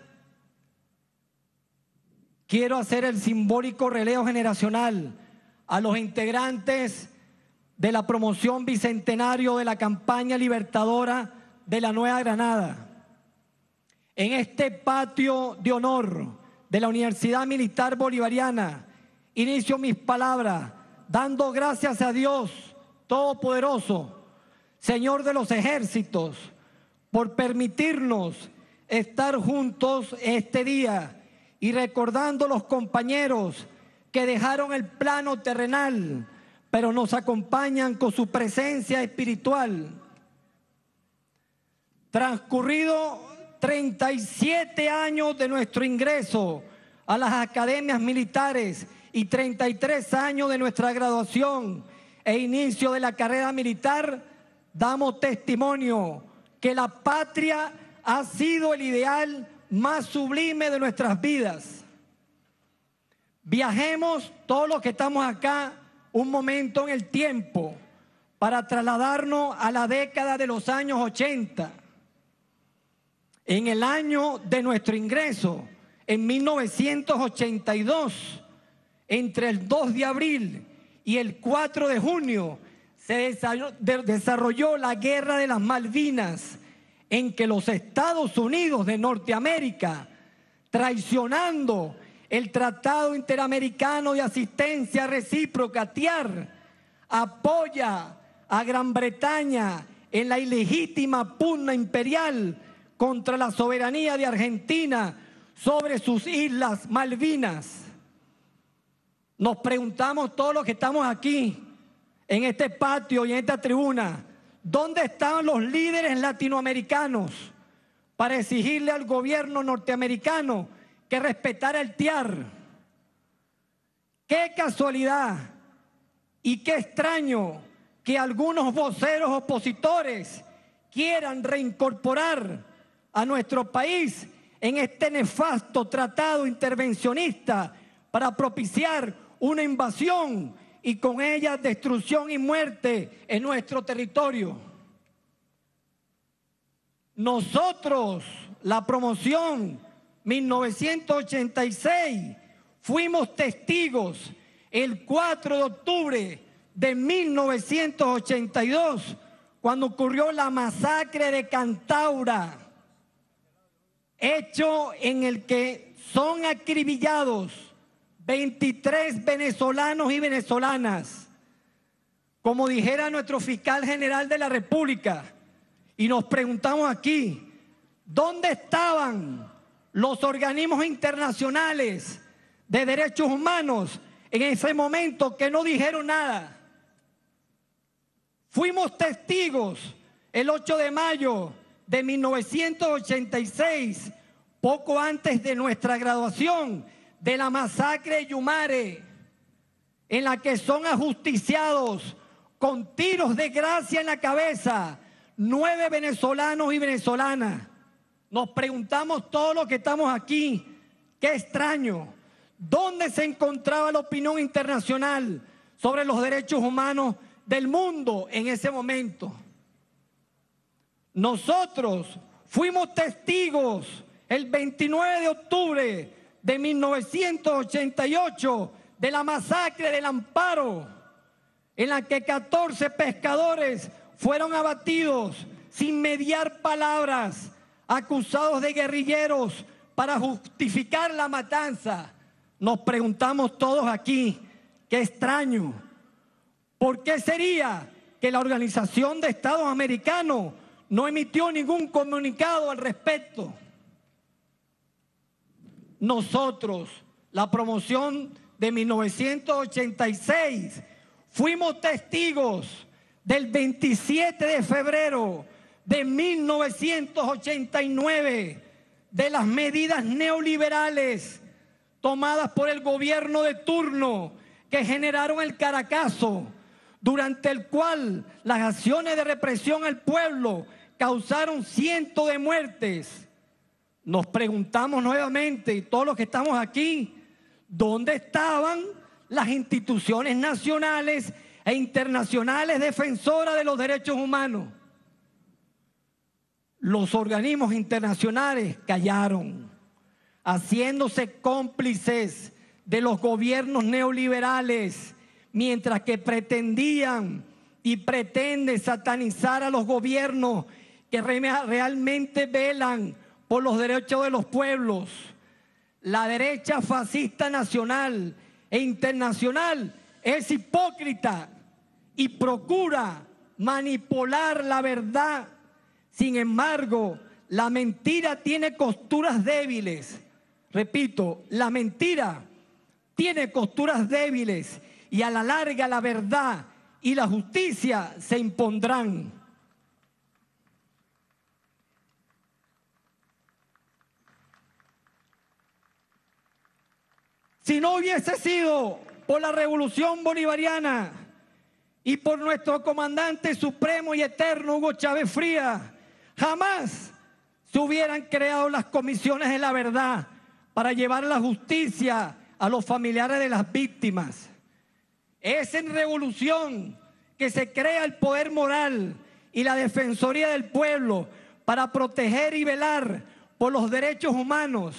quiero hacer el simbólico relevo generacional a los integrantes de la promoción bicentenario de la campaña libertadora de la Nueva Granada. En este patio de honor de la Universidad Militar Bolivariana, inicio mis palabras dando gracias a Dios Todopoderoso, Señor de los ejércitos, por permitirnos estar juntos este día y recordando los compañeros que dejaron el plano terrenal, pero nos acompañan con su presencia espiritual. Transcurrido 37 años de nuestro ingreso a las academias militares y 33 años de nuestra graduación e inicio de la carrera militar, damos testimonio que la patria ha sido el ideal más sublime de nuestras vidas. Viajemos todos los que estamos acá un momento en el tiempo para trasladarnos a la década de los años 80 en el año de nuestro ingreso, en 1982, entre el 2 de abril y el 4 de junio, se desarrolló la Guerra de las Malvinas, en que los Estados Unidos de Norteamérica, traicionando el Tratado Interamericano de Asistencia Recíproca, TIAR, apoya a Gran Bretaña en la ilegítima pugna imperial contra la soberanía de Argentina sobre sus islas Malvinas. Nos preguntamos todos los que estamos aquí, en este patio y en esta tribuna, ¿dónde están los líderes latinoamericanos para exigirle al gobierno norteamericano que respetara el TIAR? Qué casualidad y qué extraño que algunos voceros opositores quieran reincorporar a nuestro país en este nefasto tratado intervencionista para propiciar una invasión y con ella destrucción y muerte en nuestro territorio. Nosotros, la promoción 1986, fuimos testigos el 4 de octubre de 1982, cuando ocurrió la masacre de Cantaura hecho en el que son acribillados 23 venezolanos y venezolanas, como dijera nuestro fiscal general de la República, y nos preguntamos aquí, ¿dónde estaban los organismos internacionales de derechos humanos en ese momento que no dijeron nada? Fuimos testigos el 8 de mayo de 1986, poco antes de nuestra graduación, de la masacre de Yumare, en la que son ajusticiados con tiros de gracia en la cabeza nueve venezolanos y venezolanas. Nos preguntamos todos los que estamos aquí, qué extraño, ¿dónde se encontraba la opinión internacional sobre los derechos humanos del mundo en ese momento? Nosotros fuimos testigos el 29 de octubre de 1988 de la masacre del Amparo, en la que 14 pescadores fueron abatidos sin mediar palabras, acusados de guerrilleros para justificar la matanza. Nos preguntamos todos aquí, qué extraño, ¿por qué sería que la Organización de Estados Americanos no emitió ningún comunicado al respecto. Nosotros, la promoción de 1986, fuimos testigos del 27 de febrero de 1989 de las medidas neoliberales tomadas por el gobierno de turno que generaron el Caracazo, durante el cual las acciones de represión al pueblo causaron cientos de muertes. Nos preguntamos nuevamente, y todos los que estamos aquí, ¿dónde estaban las instituciones nacionales e internacionales defensoras de los derechos humanos? Los organismos internacionales callaron, haciéndose cómplices de los gobiernos neoliberales, mientras que pretendían y pretende satanizar a los gobiernos que realmente velan por los derechos de los pueblos. La derecha fascista nacional e internacional es hipócrita y procura manipular la verdad. Sin embargo, la mentira tiene costuras débiles. Repito, la mentira tiene costuras débiles y a la larga la verdad y la justicia se impondrán. Si no hubiese sido por la revolución bolivariana y por nuestro comandante supremo y eterno Hugo Chávez Fría, jamás se hubieran creado las comisiones de la verdad para llevar la justicia a los familiares de las víctimas. Es en revolución que se crea el poder moral y la defensoría del pueblo para proteger y velar por los derechos humanos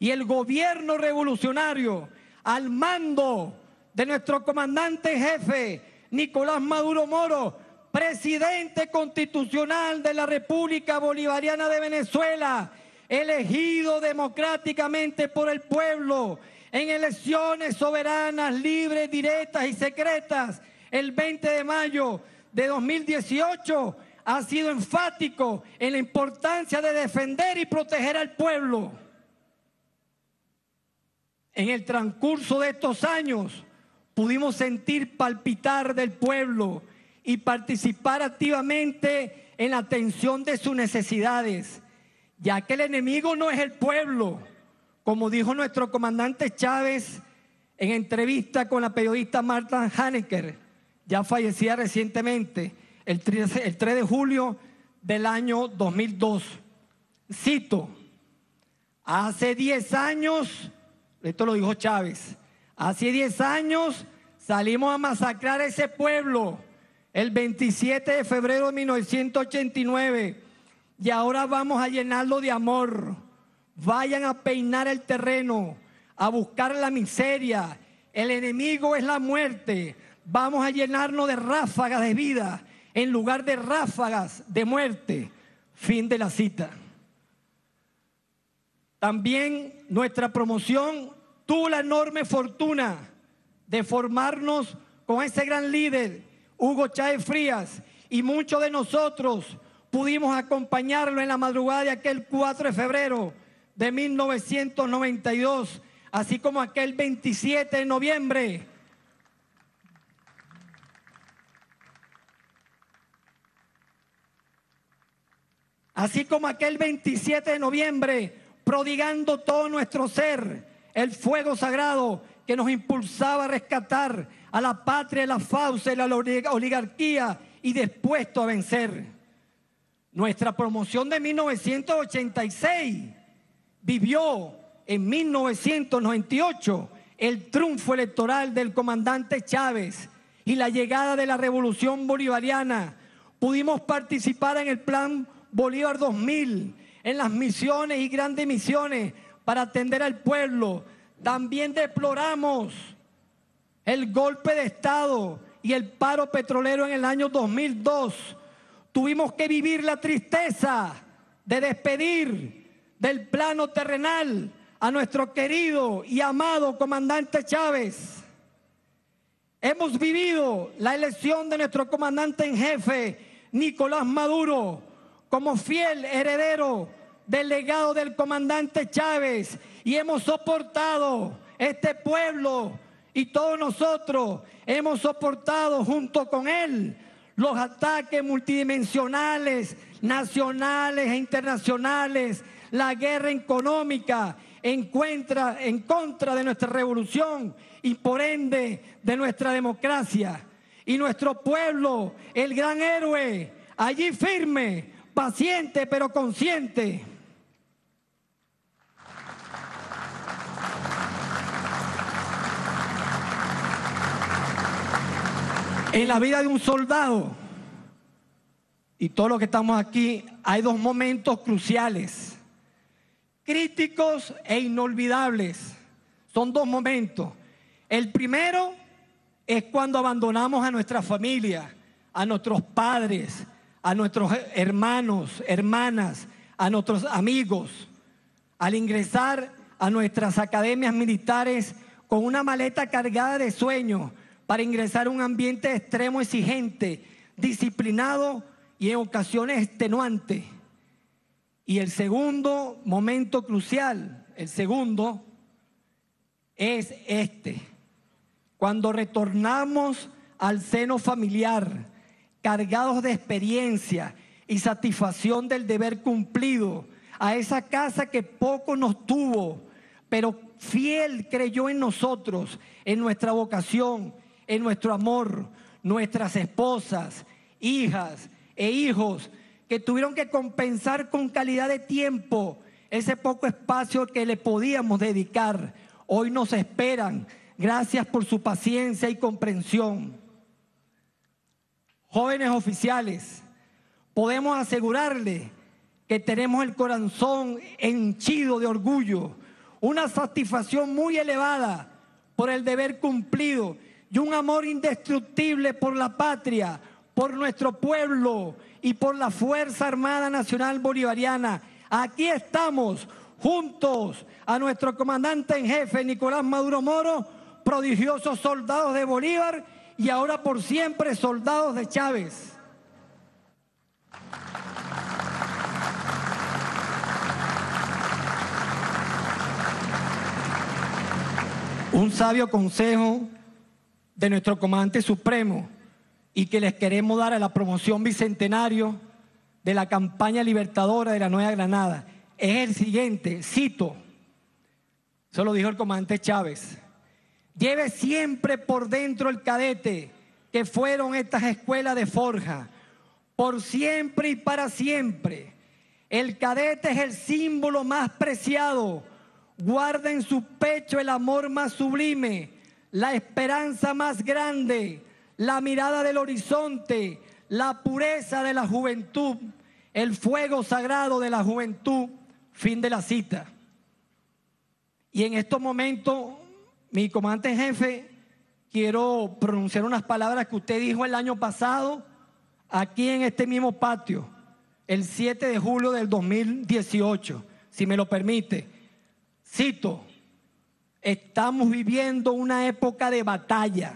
y el gobierno revolucionario al mando de nuestro comandante jefe, Nicolás Maduro Moro, presidente constitucional de la República Bolivariana de Venezuela, elegido democráticamente por el pueblo en elecciones soberanas, libres, directas y secretas el 20 de mayo de 2018, ha sido enfático en la importancia de defender y proteger al pueblo. En el transcurso de estos años pudimos sentir palpitar del pueblo y participar activamente en la atención de sus necesidades, ya que el enemigo no es el pueblo, como dijo nuestro comandante Chávez en entrevista con la periodista Marta Haneker, ya fallecida recientemente, el el 3 de julio del año 2002. Cito, hace 10 años esto lo dijo Chávez. Hace 10 años salimos a masacrar ese pueblo el 27 de febrero de 1989 y ahora vamos a llenarlo de amor. Vayan a peinar el terreno, a buscar la miseria. El enemigo es la muerte. Vamos a llenarnos de ráfagas de vida en lugar de ráfagas de muerte. Fin de la cita. También nuestra promoción tuvo la enorme fortuna de formarnos con ese gran líder, Hugo Chávez Frías, y muchos de nosotros pudimos acompañarlo en la madrugada de aquel 4 de febrero de 1992, así como aquel 27 de noviembre. Así como aquel 27 de noviembre prodigando todo nuestro ser, el fuego sagrado que nos impulsaba a rescatar a la patria, la fauce, la oligarquía y dispuesto a vencer. Nuestra promoción de 1986 vivió en 1998 el triunfo electoral del comandante Chávez y la llegada de la revolución bolivariana. Pudimos participar en el Plan Bolívar 2000 en las misiones y grandes misiones para atender al pueblo. También deploramos el golpe de Estado y el paro petrolero en el año 2002. Tuvimos que vivir la tristeza de despedir del plano terrenal a nuestro querido y amado comandante Chávez. Hemos vivido la elección de nuestro comandante en jefe, Nicolás Maduro, como fiel heredero del legado del comandante Chávez y hemos soportado este pueblo y todos nosotros hemos soportado junto con él los ataques multidimensionales, nacionales e internacionales, la guerra económica en contra de nuestra revolución y por ende de nuestra democracia. Y nuestro pueblo, el gran héroe, allí firme, paciente pero consciente. En la vida de un soldado y todos los que estamos aquí, hay dos momentos cruciales, críticos e inolvidables. Son dos momentos. El primero es cuando abandonamos a nuestra familia, a nuestros padres, a nuestros hermanos, hermanas, a nuestros amigos, al ingresar a nuestras academias militares con una maleta cargada de sueños para ingresar a un ambiente extremo exigente, disciplinado y en ocasiones extenuante. Y el segundo momento crucial, el segundo, es este. Cuando retornamos al seno familiar, cargados de experiencia y satisfacción del deber cumplido, a esa casa que poco nos tuvo, pero fiel creyó en nosotros, en nuestra vocación, en nuestro amor, nuestras esposas, hijas e hijos, que tuvieron que compensar con calidad de tiempo ese poco espacio que le podíamos dedicar. Hoy nos esperan. Gracias por su paciencia y comprensión jóvenes oficiales, podemos asegurarle que tenemos el corazón henchido de orgullo, una satisfacción muy elevada por el deber cumplido y un amor indestructible por la patria, por nuestro pueblo y por la Fuerza Armada Nacional Bolivariana. Aquí estamos juntos a nuestro comandante en jefe Nicolás Maduro Moro, prodigiosos soldados de Bolívar y ahora por siempre soldados de Chávez. Un sabio consejo de nuestro comandante supremo y que les queremos dar a la promoción bicentenario de la campaña libertadora de la Nueva Granada es el siguiente, cito, eso lo dijo el comandante Chávez. Lleve siempre por dentro el cadete que fueron estas escuelas de forja, por siempre y para siempre. El cadete es el símbolo más preciado. Guarda en su pecho el amor más sublime, la esperanza más grande, la mirada del horizonte, la pureza de la juventud, el fuego sagrado de la juventud. Fin de la cita. Y en estos momentos mi comandante jefe, quiero pronunciar unas palabras que usted dijo el año pasado aquí en este mismo patio, el 7 de julio del 2018, si me lo permite. Cito, estamos viviendo una época de batalla,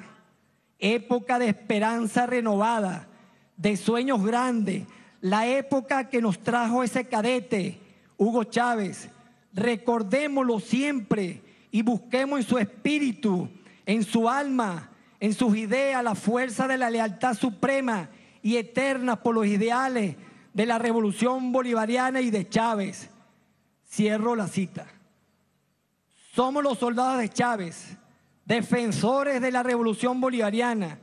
época de esperanza renovada, de sueños grandes, la época que nos trajo ese cadete, Hugo Chávez. Recordémoslo siempre y busquemos en su espíritu, en su alma, en sus ideas, la fuerza de la lealtad suprema y eterna por los ideales de la revolución bolivariana y de Chávez. Cierro la cita. Somos los soldados de Chávez, defensores de la revolución bolivariana.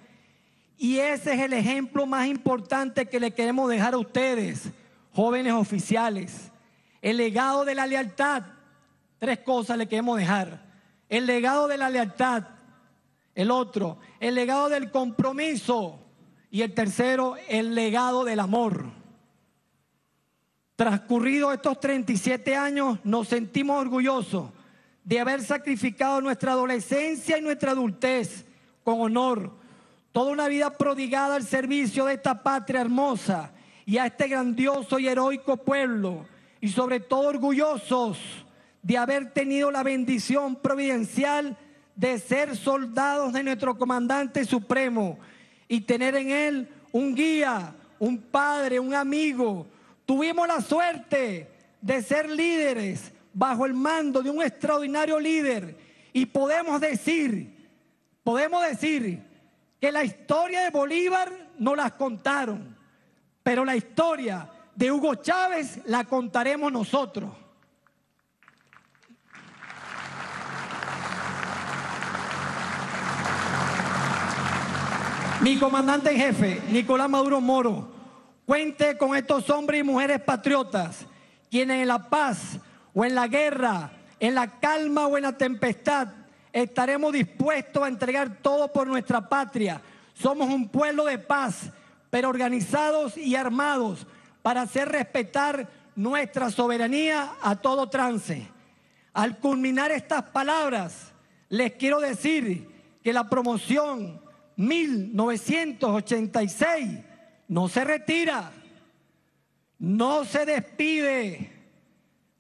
Y ese es el ejemplo más importante que le queremos dejar a ustedes, jóvenes oficiales. El legado de la lealtad tres cosas le queremos dejar. El legado de la lealtad, el otro, el legado del compromiso y el tercero, el legado del amor. Transcurridos estos 37 años, nos sentimos orgullosos de haber sacrificado nuestra adolescencia y nuestra adultez con honor, toda una vida prodigada al servicio de esta patria hermosa y a este grandioso y heroico pueblo, y sobre todo orgullosos de haber tenido la bendición providencial de ser soldados de nuestro comandante supremo y tener en él un guía, un padre, un amigo. Tuvimos la suerte de ser líderes bajo el mando de un extraordinario líder y podemos decir, podemos decir que la historia de Bolívar no la contaron, pero la historia de Hugo Chávez la contaremos nosotros. Mi comandante en jefe, Nicolás Maduro Moro, cuente con estos hombres y mujeres patriotas, quienes en la paz o en la guerra, en la calma o en la tempestad, estaremos dispuestos a entregar todo por nuestra patria. Somos un pueblo de paz, pero organizados y armados para hacer respetar nuestra soberanía a todo trance. Al culminar estas palabras, les quiero decir que la promoción 1986 no se retira, no se despide,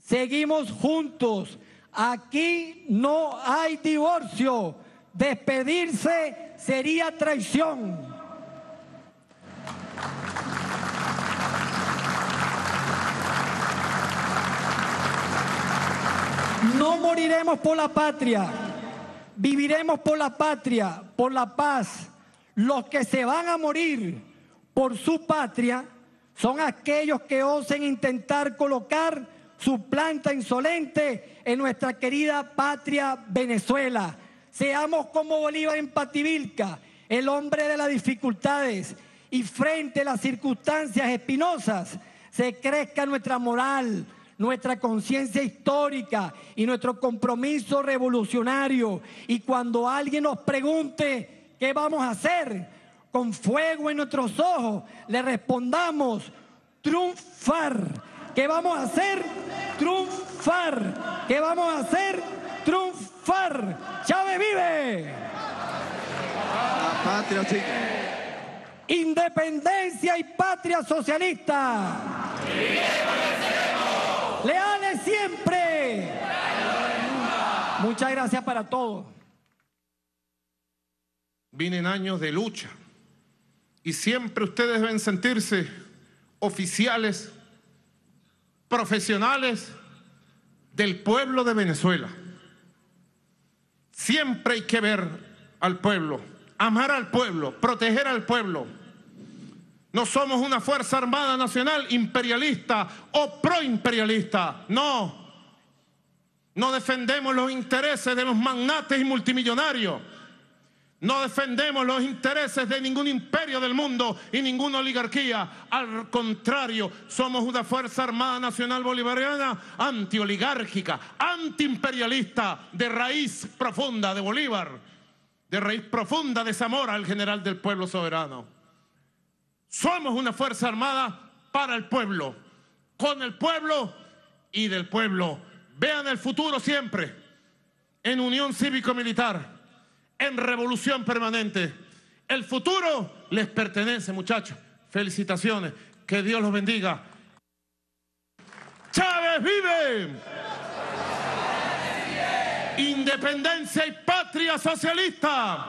seguimos juntos. Aquí no hay divorcio. Despedirse sería traición. No moriremos por la patria, viviremos por la patria, por la paz, los que se van a morir por su patria son aquellos que osen intentar colocar su planta insolente en nuestra querida patria Venezuela. Seamos como Bolívar en Pativilca, el hombre de las dificultades y frente a las circunstancias espinosas se crezca nuestra moral, nuestra conciencia histórica y nuestro compromiso revolucionario. Y cuando alguien nos pregunte, ¿Qué vamos a hacer? Con fuego en nuestros ojos le respondamos, triunfar. ¿Qué vamos a hacer? Triunfar. ¿Qué vamos a hacer? Triunfar. Chávez vive. patria chica. Independencia y patria socialista. ¡Leales siempre! Muchas gracias para todos. Vienen años de lucha y siempre ustedes deben sentirse oficiales, profesionales del pueblo de Venezuela. Siempre hay que ver al pueblo, amar al pueblo, proteger al pueblo. No somos una Fuerza Armada Nacional imperialista o proimperialista, no. No defendemos los intereses de los magnates y multimillonarios no defendemos los intereses de ningún imperio del mundo y ninguna oligarquía. Al contrario, somos una Fuerza Armada Nacional Bolivariana antioligárquica, antiimperialista, de raíz profunda de Bolívar, de raíz profunda de Zamora, el general del pueblo soberano. Somos una Fuerza Armada para el pueblo, con el pueblo y del pueblo. Vean el futuro siempre en unión cívico-militar en revolución permanente. El futuro les pertenece, muchachos. Felicitaciones. Que Dios los bendiga. Chávez vive. Independencia y patria socialista.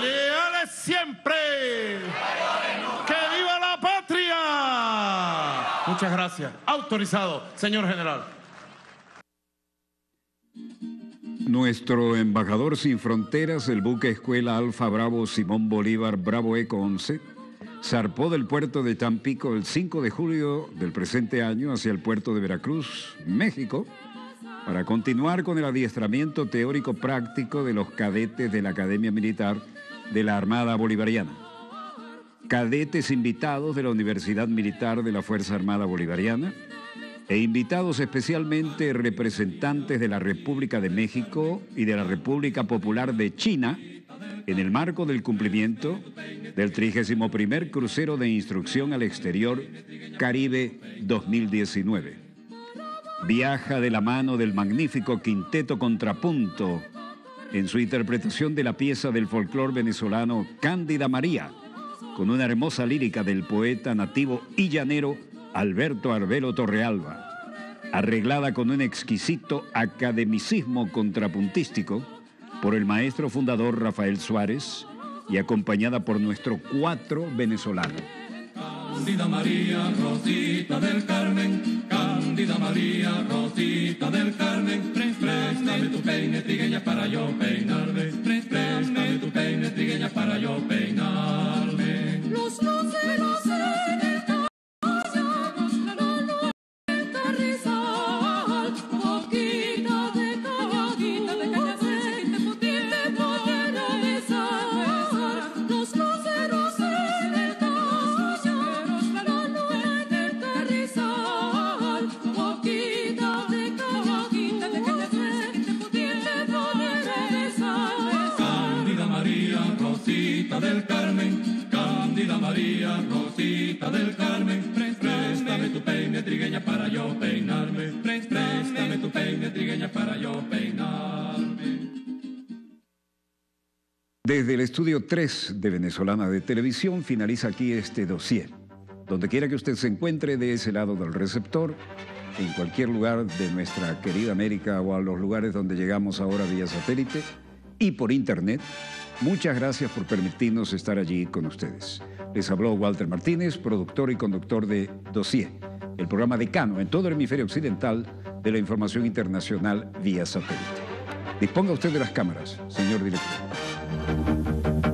Leales siempre. Que viva la patria. Muchas gracias. Autorizado, señor general. Nuestro embajador sin fronteras, el buque escuela Alfa Bravo Simón Bolívar Bravo Eco 11, zarpó del puerto de Tampico el 5 de julio del presente año hacia el puerto de Veracruz, México, para continuar con el adiestramiento teórico práctico de los cadetes de la Academia Militar de la Armada Bolivariana. Cadetes invitados de la Universidad Militar de la Fuerza Armada Bolivariana e invitados especialmente representantes de la República de México y de la República Popular de China en el marco del cumplimiento del 31 crucero de instrucción al exterior Caribe 2019. Viaja de la mano del magnífico quinteto contrapunto en su interpretación de la pieza del folclore venezolano Cándida María, con una hermosa lírica del poeta nativo y llanero Alberto Arbelo Torrealba, arreglada con un exquisito academicismo contrapuntístico por el maestro fundador Rafael Suárez y acompañada por nuestro cuatro venezolano. Cándida María Rosita del Carmen, Cándida María Rosita del Carmen, préstame tu peine trigueña para yo peinarme, préstame tu peine trigueña para yo peinarme. 3 de Venezolana de Televisión finaliza aquí este dossier. Donde quiera que usted se encuentre, de ese lado del receptor, en cualquier lugar de nuestra querida América o a los lugares donde llegamos ahora vía satélite y por internet, muchas gracias por permitirnos estar allí con ustedes. Les habló Walter Martínez, productor y conductor de Dossier, el programa de cano en todo el hemisferio occidental de la información internacional vía satélite. Disponga usted de las cámaras, señor director.